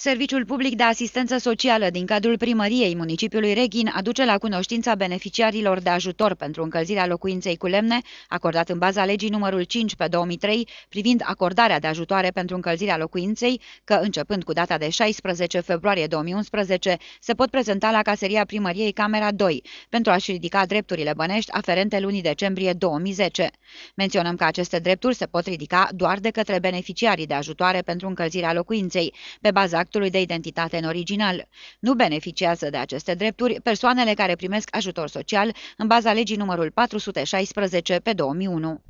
Serviciul Public de Asistență Socială din cadrul primăriei municipiului Reghin aduce la cunoștința beneficiarilor de ajutor pentru încălzirea locuinței cu lemne, acordat în baza legii numărul 5 pe 2003, privind acordarea de ajutoare pentru încălzirea locuinței, că începând cu data de 16 februarie 2011 se pot prezenta la caseria primăriei Camera 2 pentru a-și ridica drepturile bănești aferente lunii decembrie 2010. Menționăm că aceste drepturi se pot ridica doar de către beneficiarii de ajutoare pentru încălzirea locuinței, pe baza actului de identitate în original. Nu beneficiază de aceste drepturi persoanele care primesc ajutor social în baza legii numărul 416 pe 2001.